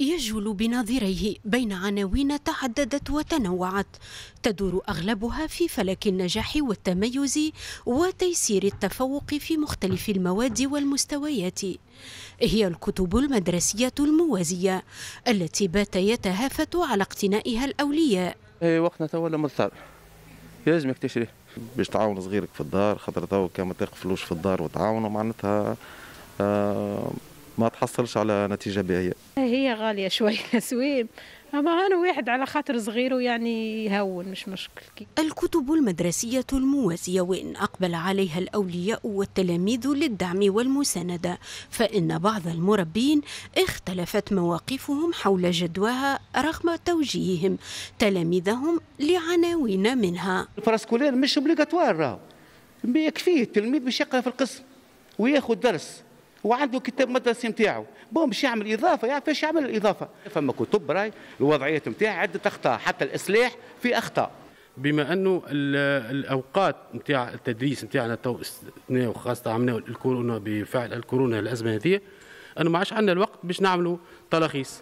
يجول بناظريه بين عناوين تعددت وتنوعت تدور اغلبها في فلك النجاح والتميز وتيسير التفوق في مختلف المواد والمستويات هي الكتب المدرسيه الموازيه التي بات يتهافت على اقتنائها الاولياء اي وقتنا توا ولا مضطر لازمك تشري باش تعاون صغيرك في الدار خاطر تو كما تاخذ فلوس في الدار وتعاونوا معناتها آه ما تحصلش على نتيجه باهيه هي غاليه شويه سويم اما انا واحد على خاطر صغير ويعني يهون مش مشكل الكتب المدرسيه الموازيه وان اقبل عليها الاولياء والتلاميذ للدعم والمسانده فان بعض المربين اختلفت مواقفهم حول جدواها رغم توجيههم تلاميذهم لعناوين منها الفراسكولير مش اوبليغاتوار راهو يكفيه التلميذ باش يقرا في القسم وياخذ درس وعنده كتاب مدرسي نتاعو بون باش يعمل اضافه يعرف ايش يعمل الاضافه فما كتب راي الوضعيه نتاعها عده اخطاء حتى الاصلاح في اخطاء بما انه الاوقات نتاع التدريس نتاعنا تو استثناء وخاصه عملنا الكورونا بفعل الكورونا الازمه هذه انه ما عادش عندنا الوقت باش نعملوا تراخيص.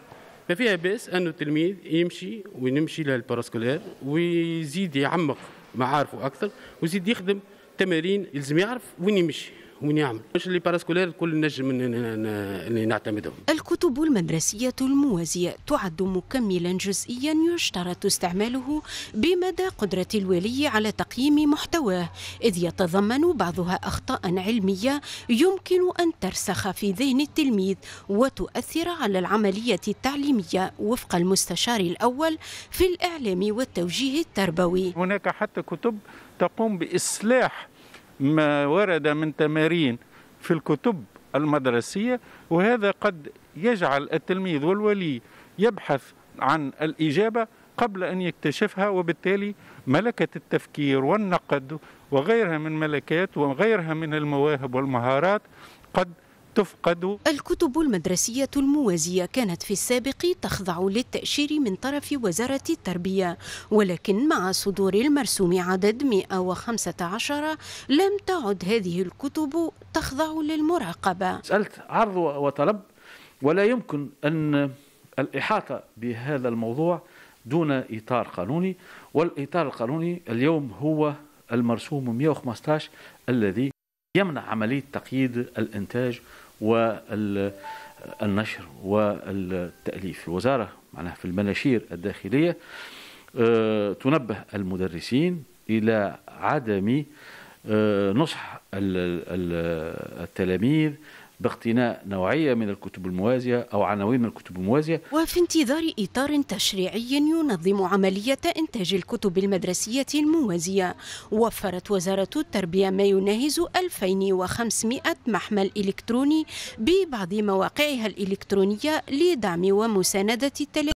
ما فيها باس انه التلميذ يمشي ونمشي للباراسكولير ويزيد يعمق معارفه اكثر ويزيد يخدم تمارين يلزم يعرف وين يمشي وين يعمل مش اللي باراسكولير كل نجم اللي نعتمدهم الكتب المدرسية الموازية تعد مكملا جزئيا يشترط استعماله بمدى قدرة الولي على تقييم محتواه إذ يتضمن بعضها أخطاء علمية يمكن أن ترسخ في ذهن التلميذ وتؤثر على العملية التعليمية وفق المستشار الأول في الإعلام والتوجيه التربوي هناك حتى كتب تقوم بإصلاح ما ورد من تمارين في الكتب المدرسية وهذا قد يجعل التلميذ والولي يبحث عن الإجابة قبل أن يكتشفها وبالتالي ملكة التفكير والنقد وغيرها من ملكات وغيرها من المواهب والمهارات قد تفقد الكتب المدرسية الموازية كانت في السابق تخضع للتأشير من طرف وزارة التربية ولكن مع صدور المرسوم عدد 115 لم تعد هذه الكتب تخضع للمراقبة سألت عرض وطلب ولا يمكن أن الإحاطة بهذا الموضوع دون إطار قانوني والإطار القانوني اليوم هو المرسوم 115 الذي يمنع عملية تقييد الإنتاج والنشر والتأليف الوزارة معناها في المناشير الداخلية آه، تنبه المدرسين إلى عدم آه، نصح التلاميذ باقتناء نوعية من الكتب الموازية أو عناوين من الكتب الموازية وفي انتظار إطار تشريعي ينظم عملية إنتاج الكتب المدرسية الموازية وفرت وزارة التربية ما يناهز 2500 محمل إلكتروني ببعض مواقعها الإلكترونية لدعم ومساندة التلاميذ